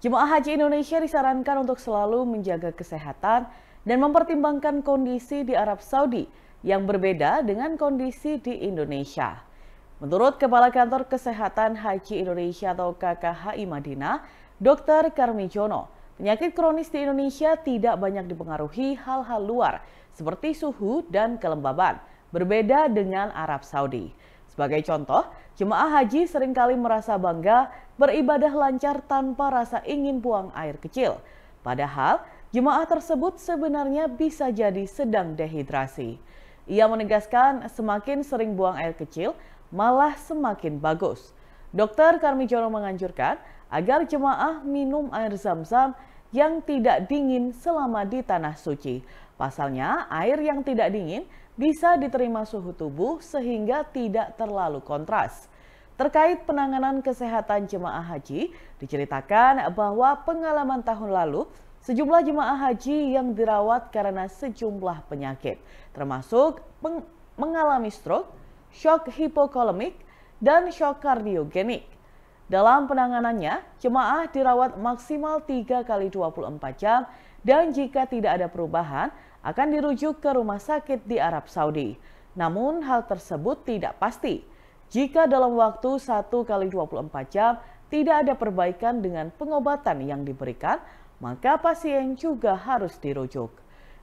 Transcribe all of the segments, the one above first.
Jemaah Haji Indonesia disarankan untuk selalu menjaga kesehatan dan mempertimbangkan kondisi di Arab Saudi yang berbeda dengan kondisi di Indonesia. Menurut Kepala Kantor Kesehatan Haji Indonesia atau KKHI Madinah, Dr. Jono, penyakit kronis di Indonesia tidak banyak dipengaruhi hal-hal luar seperti suhu dan kelembaban, berbeda dengan Arab Saudi. Sebagai contoh, jemaah haji seringkali merasa bangga beribadah lancar tanpa rasa ingin buang air kecil. Padahal, jemaah tersebut sebenarnya bisa jadi sedang dehidrasi. Ia menegaskan semakin sering buang air kecil, malah semakin bagus. Dokter Jono menganjurkan agar jemaah minum air zam-zam yang tidak dingin selama di tanah suci. Pasalnya, air yang tidak dingin bisa diterima suhu tubuh sehingga tidak terlalu kontras. Terkait penanganan kesehatan jemaah haji, diceritakan bahwa pengalaman tahun lalu sejumlah jemaah haji yang dirawat karena sejumlah penyakit, termasuk mengalami stroke, shock hipokolemik, dan shock kardiogenik. Dalam penanganannya, jemaah dirawat maksimal 3 kali 24 jam dan jika tidak ada perubahan akan dirujuk ke rumah sakit di Arab Saudi. Namun hal tersebut tidak pasti jika dalam waktu 1 kali 24 jam tidak ada perbaikan dengan pengobatan yang diberikan, maka pasien juga harus dirujuk.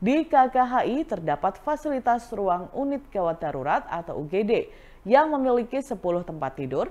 Di KKHI terdapat fasilitas ruang unit gawat darurat atau UGD yang memiliki 10 tempat tidur,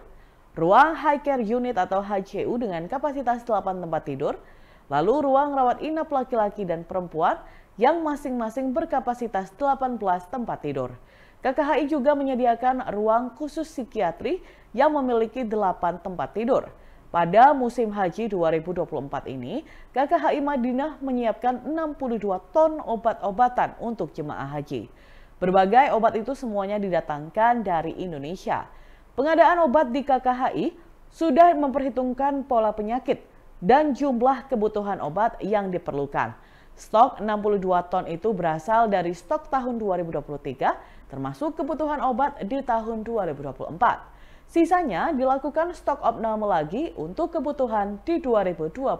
ruang high care unit atau HCU dengan kapasitas 8 tempat tidur, lalu ruang rawat inap laki-laki dan perempuan yang masing-masing berkapasitas 18 tempat tidur. KKHI juga menyediakan ruang khusus psikiatri yang memiliki 8 tempat tidur. Pada musim haji 2024 ini, KKHI Madinah menyiapkan 62 ton obat-obatan untuk jemaah haji. Berbagai obat itu semuanya didatangkan dari Indonesia. Pengadaan obat di KKHI sudah memperhitungkan pola penyakit dan jumlah kebutuhan obat yang diperlukan. Stok 62 ton itu berasal dari stok tahun 2023 termasuk kebutuhan obat di tahun 2024. Sisanya dilakukan stok opname lagi untuk kebutuhan di 2025.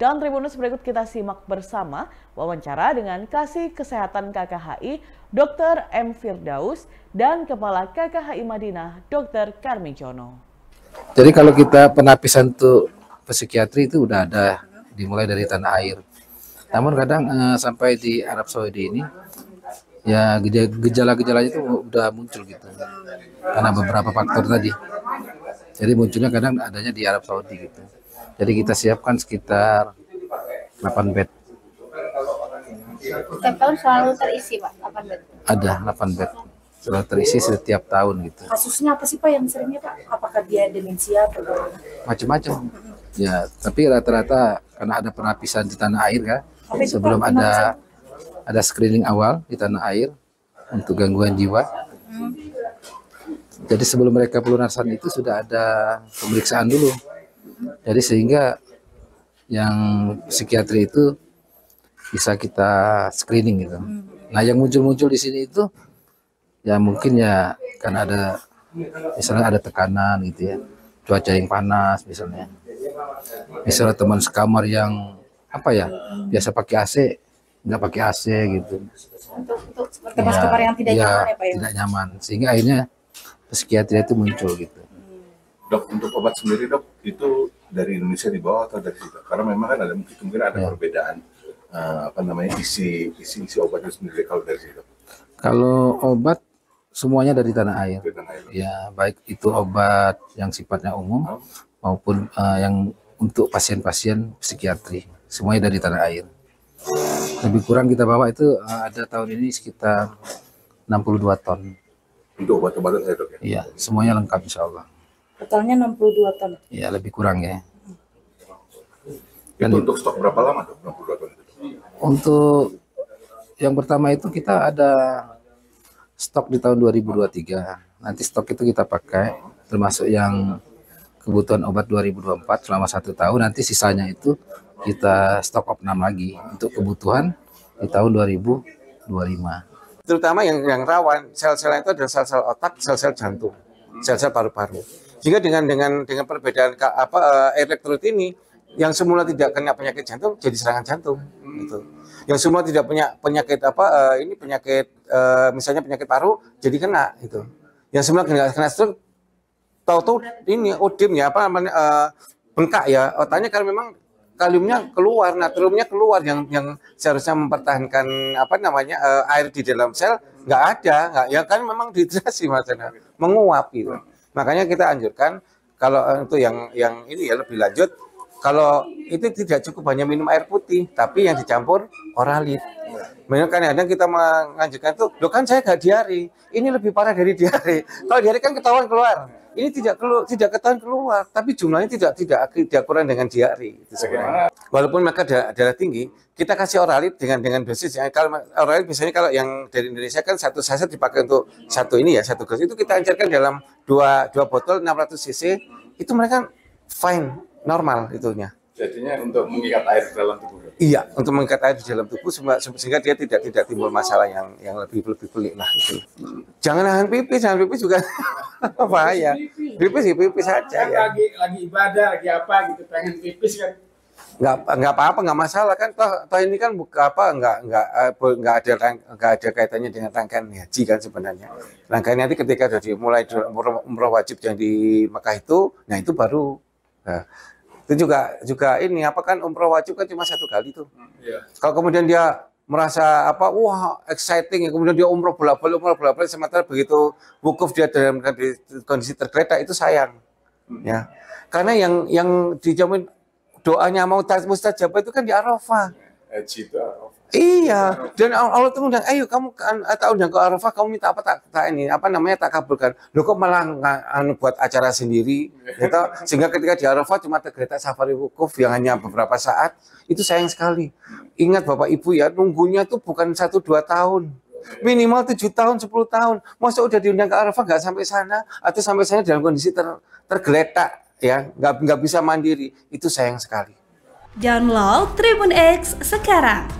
Dan Tribunus berikut kita simak bersama wawancara dengan Kasih Kesehatan KKHI Dr. M. Firdaus dan Kepala KKHI Madinah Dr. Karmi Jono. Jadi kalau kita penapisan tuh psikiatri itu udah ada dimulai dari tanah air. Namun kadang eh, sampai di Arab Saudi ini ya gejala-gejalanya itu udah muncul gitu karena beberapa faktor tadi jadi munculnya kadang adanya di Arab Saudi gitu jadi kita siapkan sekitar 8 bed setiap tahun selalu terisi pak 8 bed ada 8 bed selalu terisi setiap tahun gitu kasusnya apa sih pak yang seringnya pak apakah dia demensia atau macam-macam ya tapi rata-rata karena ada penapisan di tanah air kan sebelum ada ada screening awal di tanah air untuk gangguan jiwa. Jadi sebelum mereka pelunasan itu sudah ada pemeriksaan dulu. Jadi sehingga yang psikiatri itu bisa kita screening gitu. Nah yang muncul-muncul di sini itu ya mungkin ya kan ada misalnya ada tekanan gitu ya, cuaca yang panas misalnya, misalnya teman sekamar yang apa ya biasa pakai AC nggak pakai AC gitu. Untuk, untuk seperti ya, yang tidak ya, nyaman ya Pak ya? Tidak nyaman, sehingga akhirnya psikiatri itu muncul gitu. Dok, untuk obat sendiri dok, itu dari Indonesia dibawa atau dari situ? Karena memang kan ada mungkin kemungkinan ada ya. perbedaan uh, apa namanya isi isi isi obatnya sendiri kalau dari situ. Kalau obat semuanya dari tanah air. ya, baik itu obat yang sifatnya umum maupun uh, yang untuk pasien-pasien psikiatri, semuanya dari tanah air lebih kurang kita bawa itu uh, ada tahun ini sekitar 62 ton untuk obat-obatan saya dok ya iya semuanya lengkap insya Allah totalnya 62 ton iya lebih kurang ya Dan itu untuk stok berapa lama dok 62 ton itu? untuk yang pertama itu kita ada stok di tahun 2023 nanti stok itu kita pakai termasuk yang kebutuhan obat 2024 selama satu tahun nanti sisanya itu kita stok up 6 lagi untuk kebutuhan di tahun 2025. Terutama yang yang rawan, sel-sel itu adalah sel-sel otak, sel-sel jantung, sel-sel paru-paru. Jika dengan dengan dengan perbedaan apa eh, elektrolit ini yang semula tidak kena penyakit jantung jadi serangan jantung gitu. Yang semula tidak punya penyakit apa eh, ini penyakit eh, misalnya penyakit paru jadi kena gitu. Yang semula kena kena stroke tahu-tahu ini ya apa namanya bengkak ya otaknya karena memang kaliumnya keluar, natriumnya keluar yang yang seharusnya mempertahankan apa namanya uh, air di dalam sel nggak ada, nggak ya kan memang dehidrasi maksudnya menguap gitu. Makanya kita anjurkan kalau eh, untuk yang yang ini ya lebih lanjut kalau itu tidak cukup hanya minum air putih, tapi yang dicampur oralit. Memang kadang-kadang kita menganjurkan tuh, lo kan saya gak diari, ini lebih parah dari diari. Kalau diari kan ketahuan keluar ini tidak keluar, tidak ketahuan keluar, tapi jumlahnya tidak tidak tidak kurang dengan diari. Itu sebenarnya. Walaupun mereka da darah tinggi, kita kasih oralit dengan dengan dosis yang kalau oralit misalnya kalau yang dari Indonesia kan satu saset dipakai untuk satu ini ya satu gelas itu kita encerkan dalam dua dua botol 600 cc itu mereka fine normal itunya jadinya untuk mengikat air di dalam tubuh. Iya, untuk mengikat air di dalam tubuh sehingga dia tidak tidak timbul masalah yang yang lebih lebih pelik lah itu. Jangan nahan pipis, nahan pipis juga ya Pipis sih kan pipis saja ya. Lagi lagi ibadah, lagi apa gitu pengen pipis kan nggak nggak apa-apa nggak masalah kan toh toh ini kan buka apa nggak nggak eh, nggak ada nggak ada kaitannya dengan rangkaian haji kan sebenarnya rangkaian nanti ketika sudah mulai umroh wajib yang di Mekah itu nah itu baru nah, itu juga juga ini apa kan umroh wajib kan cuma satu kali tuh. Hmm, yeah. Kalau kemudian dia merasa apa wah exciting ya, kemudian dia umroh bolak-balik umroh bolak-balik sementara begitu wukuf dia dalam kondisi tergeletak itu sayang hmm. ya karena yang yang dijamin doanya mau mustajab itu kan di Arafah Iya, dan Allah tuh undang, ayo kamu kan tahu undang ke Arafah, kamu minta apa tak, tak ini, apa namanya tak kabulkan. Lo kok malah anu buat acara sendiri, gitu. sehingga ketika di Arafah cuma tergeletak safari wukuf yang hanya beberapa saat, itu sayang sekali. Ingat Bapak Ibu ya, nunggunya tuh bukan satu dua tahun, minimal tujuh tahun, sepuluh tahun. Masa udah diundang ke Arafah nggak sampai sana, atau sampai sana dalam kondisi ter, tergeletak, ya, nggak nggak bisa mandiri, itu sayang sekali. Download Tribun X sekarang